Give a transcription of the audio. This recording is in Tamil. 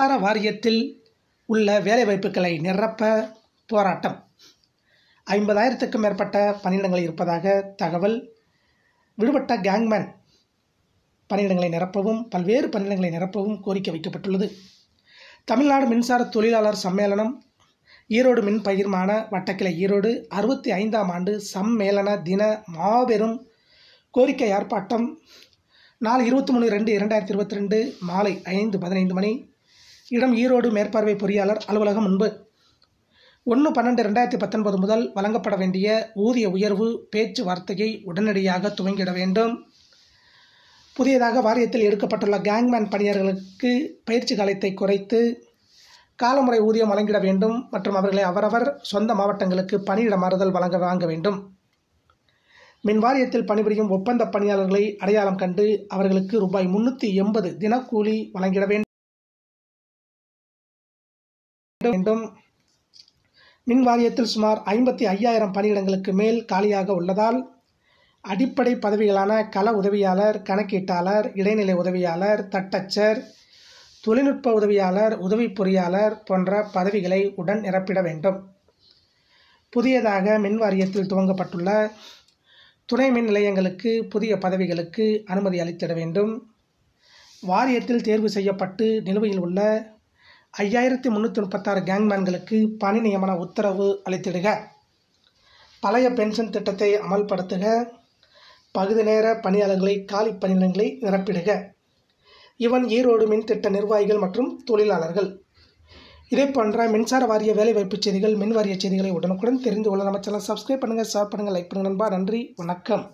மின்சார வாரியத்தில் உள்ள வேலைவாய்ப்புகளை நிரப்ப போராட்டம் ஐம்பதாயிரத்துக்கும் மேற்பட்ட பணியிடங்கள் இருப்பதாக தகவல் விடுபட்ட கேங்மேன் பணியிடங்களை நிரப்பவும் பல்வேறு பணியிடங்களை நிரப்பவும் கோரிக்கை வைக்கப்பட்டுள்ளது தமிழ்நாடு மின்சார தொழிலாளர் சம்மேளனம் ஈரோடு மின் பகிர்மான வட்டக்கிளை ஈரோடு அறுபத்தி ஐந்தாம் ஆண்டு சம்மேளன தின மாபெரும் கோரிக்கை ஆர்ப்பாட்டம் நாலு இருபத்தி மூணு ரெண்டு இரண்டாயிரத்தி இருபத்தி ரெண்டு மாலை ஐந்து பதினைந்து மணி இடம் ஈரோடு மேற்பார்வை பொறியாளர் அலுவலகம் முன்பு ஒன்று பன்னெண்டு ரெண்டாயிரத்தி பத்தொன்பது முதல் வழங்கப்பட வேண்டிய ஊதிய உயர்வு பேச்சுவார்த்தையை உடனடியாக துவங்கிட வேண்டும் புதியதாக வாரியத்தில் எடுக்கப்பட்டுள்ள கேங்மேன் பணியாளர்களுக்கு பயிற்சி காலத்தை குறைத்து காலமுறை ஊதியம் வழங்கிட வேண்டும் மற்றும் அவர்களை அவரவர் சொந்த மாவட்டங்களுக்கு பணியிட மாறுதல் வழங்க வாங்க வேண்டும் மின் வாரியத்தில் பணிபுரியும் ஒப்பந்த பணியாளர்களை அடையாளம் கண்டு அவர்களுக்கு ரூபாய் முன்னூற்றி எண்பது தினக்கூலி வழங்கிட வேண்டும் மீண்டும் மின் வாரியத்தில் சுமார் ஐம்பத்தி ஐயாயிரம் பணியிடங்களுக்கு மேல் காலியாக உள்ளதால் அடிப்படை பதவிகளான கள உதவியாளர் கணக்கீட்டாளர் இடைநிலை உதவியாளர் தட்டச்சர் தொழில்நுட்ப உதவியாளர் உதவி பொறியாளர் போன்ற பதவிகளை உடன் நிரப்பிட வேண்டும் புதியதாக மின் வாரியத்தில் துவங்கப்பட்டுள்ள துணை மின் நிலையங்களுக்கு புதிய பதவிகளுக்கு அனுமதி அளித்திட வேண்டும் வாரியத்தில் தேர்வு செய்யப்பட்டு நிலுவையில் உள்ள ஐயாயிரத்தி முந்நூற்றி முப்பத்தாறு கேங்மேன்களுக்கு பணி நியமன உத்தரவு அளித்திடுக பழைய பென்ஷன் திட்டத்தை அமல்படுத்துக பகுதி நேர பணியாளர்களை காலி பணியிடங்களை நிரப்பிடுக இவன் ஈரோடு மின் திட்ட நிர்வாகிகள் மற்றும் தொழிலாளர்கள் இதே போன்ற மின்சார வாரிய வேலைவாய்ப்பு செய்திகள் மின்வாரிய செய்திகளை உடனுக்குடன் தெரிந்து கொள்ள நம்ம சேனல் சப்ஸ்கிரைப் பண்ணுங்கள் ஷேர் பண்ணுங்கள் லைக் பண்ணுங்கள் நண்பா நன்றி வணக்கம்